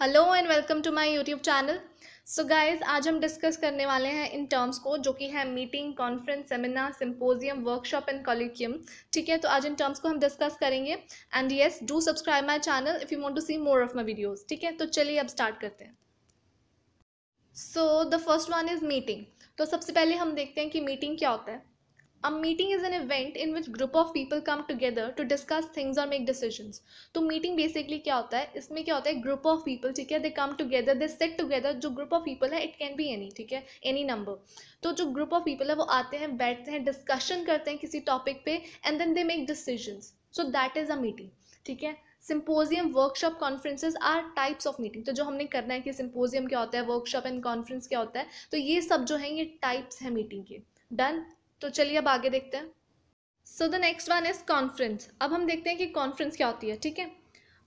Hello and welcome to my YouTube channel so guys आज हम discuss करने वाले हैं इन टर्म्स को जो कि है meeting conference seminar symposium workshop and colloquium ठीक है तो आज इन टर्म्स को हम डिस्कस करेंगे and yes do subscribe my channel if you want to see more of my videos ठीक है तो चलिए अब स्टार्ट करते हैं so the first one is meeting तो सबसे पहले हम देखते हैं कि मीटिंग क्या होता है a meeting is an event in which group of people come together to discuss things और मेक डिसीजन तो मीटिंग बेसिकली क्या होता है इसमें क्या होता है ग्रुप ऑफ पीपल ठीक है they come together they set together जो ग्रुप ऑफ पीपल है इट कैन बी एनी ठीक है एनी नंबर तो जो ग्रुप ऑफ पीपल है वो आते हैं बैठते हैं डिस्कशन करते हैं किसी टॉपिक पे and then they make decision so that is a meeting ठीक है symposium workshop conferences are types of meeting तो जो हमने करना है कि सिम्पोजियम क्या होता है वर्कशॉप एंड कॉन्फ्रेंस क्या होता है तो ये सब जो है ये टाइप्स हैं मीटिंग के डन तो चलिए अब आगे देखते हैं so the next one is conference अब हम देखते हैं कि कॉन्फ्रेंस क्या होती है ठीक है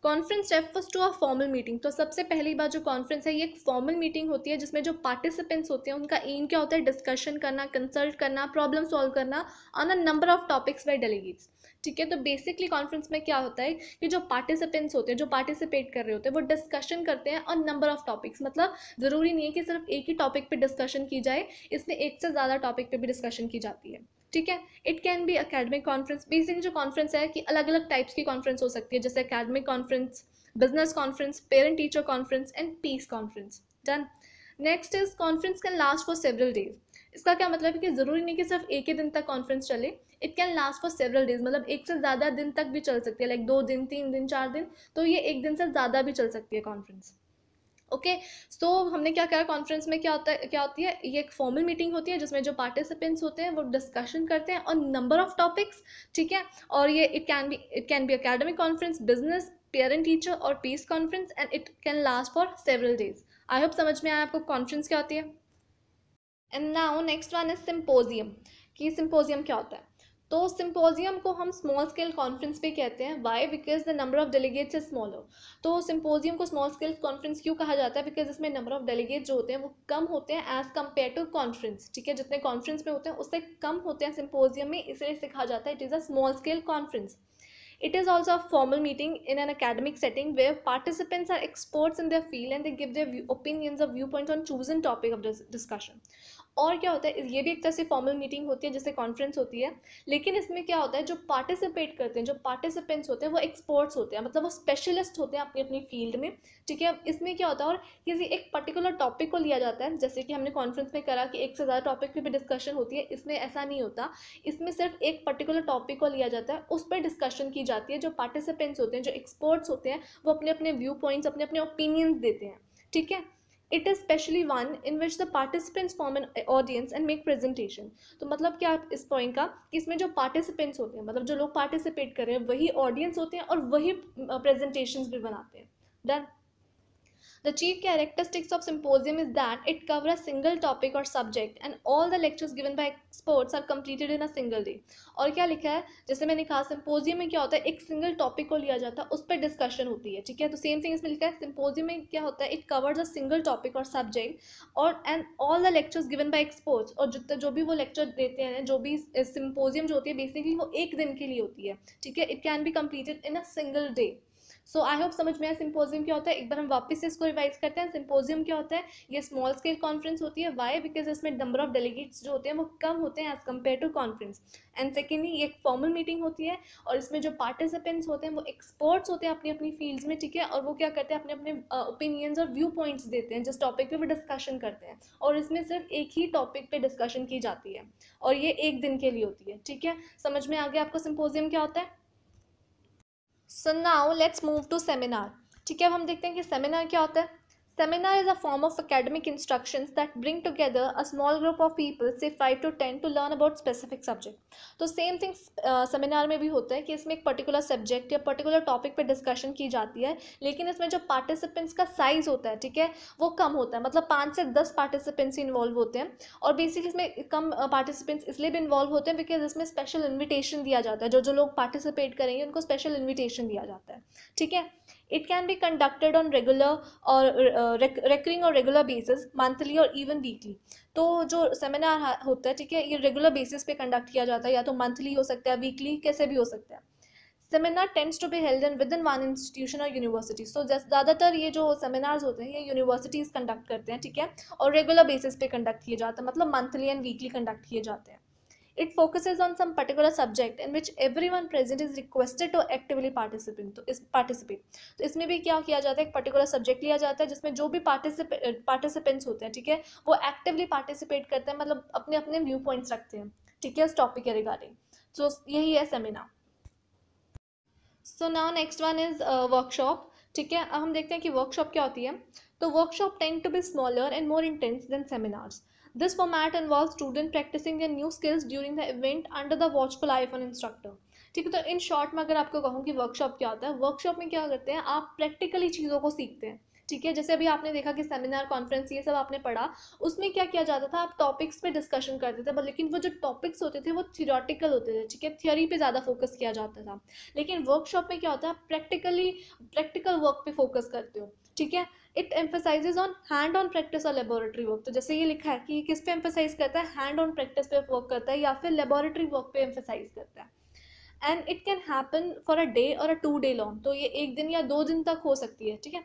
conference refers to a formal meeting तो सबसे पहली बार जो कॉन्फ्रेंस है ये एक फॉर्मल मीटिंग होती है जिसमें जो पार्टिसिपेंट्स होते हैं उनका एम क्या होता है डिस्कशन करना कंसल्ट करना प्रॉब्लम सॉल्व करना on a number of topics by delegates ठीक है तो बेसिकली कॉन्फ्रेंस में क्या होता है कि जो पार्टिसिपेंट्स होते हैं जो पार्टिसिपेट कर रहे होते हैं वो डिस्कशन करते हैं ऑन नंबर ऑफ टॉपिक्स मतलब ज़रूरी नहीं है कि सिर्फ एक ही टॉपिक पर डिस्कशन की जाए इसमें एक से ज़्यादा टॉपिक पर भी डिस्कशन की जाती है ठीक है it can be academic conference basically जो कॉन्फ्रेंस है कि अलग अलग टाइप्स की कॉन्फ्रेंस हो सकती है जैसे academic conference business conference parent teacher conference and peace conference done next is conference can last for several days इसका क्या मतलब है कि ज़रूरी नहीं कि सिर्फ एक ही दिन तक कॉन्फ्रेंस चले it can last for several days मतलब एक से ज़्यादा दिन तक भी चल सकती है लाइक like दो दिन तीन दिन चार दिन तो ये एक दिन से ज़्यादा भी चल सकती है conference okay okay, so so, हमने क्या करा कॉन्फ्रेंस में क्या होता है क्या होती है ये एक फॉर्मल मीटिंग होती है जिसमें जो पार्टिसिपेंट्स होते हैं वो डिस्कशन करते हैं और नंबर ऑफ टॉपिक्स ठीक है और ये it can be it can be academic conference business parent teacher और peace conference and it can last for several days I hope समझ में आया आपको कॉन्फ्रेंस क्या होती है and now next one is symposium कि सिम्पोजियम क्या होता है तो सिम्पोजियम को हम स्मॉल स्केल कॉन्फ्रेंस भी कहते हैं why because the number of delegates is smaller तो सिम्पोजियम को स्मॉल स्केल कॉन्फ्रेंस क्यों कहा जाता है बिकॉज इसमें नंबर ऑफ डेलीगेट जो होते हैं वो कम होते हैं एज कम्पेयर टू कॉन्फ्रेंस ठीक है जितने कॉन्फ्रेंस में होते हैं उससे कम होते हैं सिम्पोजियम में इसलिए इसे कहा जाता है it is a small scale conference it is also a formal meeting in an academic setting where participants are experts in the field and they give their opinions of view point on choose in topic of discussion और क्या होता है ये भी एक तरह से formal meeting होती है जैसे कॉन्फ्रेंस होती है लेकिन इसमें क्या होता है जो पार्टिसिपेट करते हैं जो पार्टिसिपेंट्स होते हैं वो एक्सपर्ट्स होते हैं मतलब वो स्पेशलिस्ट होते हैं अपनी अपनी फील्ड में ठीक है इसमें क्या होता है और किसी एक पर्टिकुलर टॉपिक को लिया जाता है जैसे कि हमने कॉन्फ्रेंस में करा कि एक से ज़्यादा टॉपिक पर भी डिस्कशन होती है इसमें ऐसा नहीं होता इसमें सिर्फ एक पर्टिकुलर टॉपिक को लिया जाता है उस पर डिस्कशन की जाती है जो पार्टिसिपेंट्स होते हैं जो एक्सपर्ट्स होते हैं वो अपने अपने व्यू पॉइंट्स अपने अपने ओपिनियंस देते हैं ठीक है it is specially one in which the participants form an audience and make presentation तो मतलब क्या इस पॉइंट का कि इसमें जो पार्टिसिपेंट्स होते हैं मतलब जो लोग पार्टिसिपेट कर रहे हैं वही ऑडियंस होते हैं और वही प्रेजेंटेशन भी बनाते हैं done The chief characteristics of symposium is that it cover a single topic or subject and all the lectures given by experts are completed in a single day. और क्या लिखा है जैसे मैंने कहा सिम्पोजियम में क्या होता है एक सिंगल टॉपिक को लिया जाता है उस पर डिस्कशन होती है ठीक है तो सेम थिंग इसमें लिखा है सिम्पोजियम में क्या होता है it covers a single topic और सब्जेक्ट और and all the lectures given by experts और जितने जो भी वो लेक्चर देते हैं जो भी सिम्पोजियम जो होती है बेसिकली वो एक दिन के लिए होती है ठीक है it can be completed in a single day so I hope समझ में आया सिम्पोजियम क्या होता है एक बार हम वापस से इसको रिवाइज करते हैं सिम्पोजियम क्या होता है ये स्मॉल स्केल कॉन्फ्रेंस होती है वाई बिकॉज इसमें नंबर ऑफ डेलीगेट्स जो होते हैं वो कम होते हैं as compared to conference and secondly ये एक फॉर्मल मीटिंग होती है और इसमें जो पार्टिसिपेंट्स होते हैं वो एक्सपर्ट्स होते हैं अपनी अपनी फील्ड्स में ठीक है और वो क्या करते हैं अपने अपने ओपिनियंस और व्यू पॉइंट्स देते हैं जिस टॉपिक पे वो डिस्कशन करते हैं और इसमें सिर्फ एक ही टॉपिक पे डिस्कशन की जाती है और ये एक दिन के लिए होती है ठीक है समझ में आ गया आपको सिम्पोजियम क्या होता है so now let's move to seminar ठीक है अब हम देखते हैं कि सेमिनार क्या होता है Seminar is a form of academic instructions that bring together a small group of people, say five to ten, to learn about specific subject. तो सेम थिंग सेमिनार में भी होता है कि इसमें एक पर्टिकुलर सब्जेक्ट या पर्टिकुलर टॉपिक पे डिस्कशन की जाती है लेकिन इसमें जो पार्टिसिपेंट्स का साइज़ होता है ठीक है वो कम होता है मतलब पाँच से दस पार्टिसिपेंट्स इन्वॉल्व होते हैं और बेसिकली इसमें कम पार्टिसिपेंट्स इसलिए भी इन्वॉल्व होते हैं बिकॉज इसमें स्पेशल इन्विटेशन दिया जाता है जो जो लोग पार्टिसिपेट करेंगे उनको स्पेशल इन्विटेशन दिया जाता है ठीक है it can be conducted on regular और रेकरिंग और रेगुलर बेसिस मंथली और इवन वीकली तो जो सेमिनार होता है ठीक है ये रेगुलर बेसिस पे कंडक्ट किया जाता है या तो मंथली हो सकता है वीकली कैसे भी हो सकता है seminar tends to be held in within one institution और यूनिवर्सिटी सो ज़्यादातर ये जो सेमिनार्स होते हैं ये यूनिवर्सिटीज़ कंडक्ट करते हैं ठीक है और रेगुलर बेसिस पे कंडक्ट किए जाते हैं मतलब मंथली एंड वीकली कंडक्ट किए जाते हैं it focuses on some particular subject in which everyone present is requested to actively participate तो इस participate तो इसमें भी क्या किया जाता है एक पर्टिकुलर सब्जेक्ट लिया जाता है जिसमें जो भी पार्टिसिपे पार्टिसिपेंट्स होते हैं ठीक है वो एक्टिवली पार्टिसिपेट करते हैं मतलब अपने अपने व्यू पॉइंट्स रखते हैं ठीक है इस टॉपिक के रिगार्डिंग सो यही है seminar so now next one is workshop ठीक है अब हम देखते हैं कि वर्कशॉप क्या होती है तो workshop tend to be smaller and more intense than seminars this format involve student practicing their new skills during the event under the watchful eye on instructor ठीक है तो इन शॉर्ट में अगर आपको कहूँ कि वर्कशॉप क्या होता है वर्कशॉप में क्या करते हैं आप प्रैक्टिकली चीज़ों को सीखते हैं ठीक है जैसे अभी आपने देखा कि सेमिनार कॉन्फ्रेंस ये सब आपने पढ़ा उसमें क्या किया जाता था आप टॉपिक्स पे डिस्कशन करते थे लेकिन वो जो टॉपिक्स होते थे वो थियोरटिकल होते थे ठीक है थियोरी पे ज़्यादा फोकस किया जाता था लेकिन वर्कशॉप में क्या होता है प्रैक्टिकली प्रैक्टिकल वर्क पे फोकस करते हो ठीक है it emphasize on hand on practice और लेबोरेटरी वर्क तो जैसे ये लिखा है कि ये किस पे एम्फोसाइज करता है हैंड ऑन प्रैक्टिस पे वर्क करता है या फिर लेबोरेटरी वर्क पे एम्फोसाइज करता है and it can happen for a day और अ टू डे लॉन्ग तो ये एक दिन या दो दिन तक हो सकती है ठीक है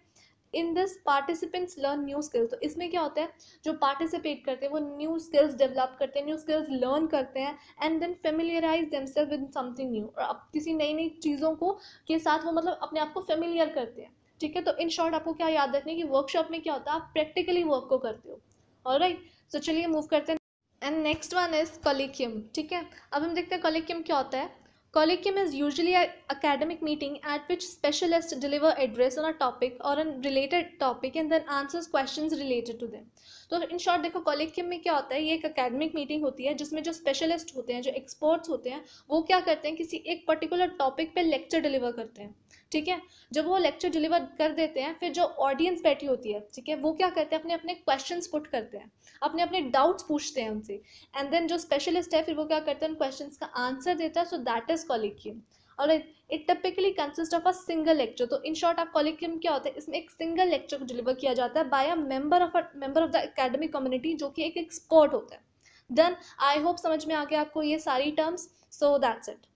in this participants learn new skills तो इसमें क्या होता है जो पार्टिसिपेट करते हैं वो न्यू स्किल्स डेवलप करते हैं न्यू स्किल्स लर्न करते हैं and then familiarize themselves with something new और अब किसी नई नई चीज़ों को के साथ वो मतलब अपने आप को फेमिलियर करते हैं ठीक है तो इन शॉर्ट आपको क्या याद रखना है कि वर्कशॉप में क्या होता है आप प्रैक्टिकली वर्क को करते हो और राइट सो चलिए मूव करते हैं and next one is colloquium ठीक है अब हम देखते हैं कॉलिकियम क्या होता है Colloquium is usually an academic meeting at which specialists deliver address on a topic or a related topic and then answers questions related to them. तो इन शॉर्ट देखो कॉलेक्यम में क्या होता है ये एक अकेडमिक मीटिंग होती है जिसमें जो स्पेशलिस्ट होते हैं जो एक्सपर्ट्स होते हैं वो क्या करते हैं किसी एक पर्टिकुलर टॉपिक पे लेक्चर डिलीवर करते हैं ठीक है जब वो लेक्चर डिलीवर कर देते हैं फिर जो ऑडियंस बैठी होती है ठीक है वो क्या करते हैं अपने अपने क्वेश्चन पुट करते हैं अपने अपने डाउट्स पूछते हैं उनसे एंड देन जो स्पेशलिस्ट है फिर वो क्या करते हैं उन क्वेश्चन का आंसर देता है सो दैट इज कॉलिकियम और it typically consist of a single lecture तो इन शॉर्ट आप कॉलिकियम क्या होता है इसमें एक सिंगल लेक्चर को डिलीवर किया जाता है by a member of member of the academic community जो कि एक एक्सपर्ट होता है देन आई होप समझ में आ गया आपको ये सारी टर्म्स सो दैट्स इट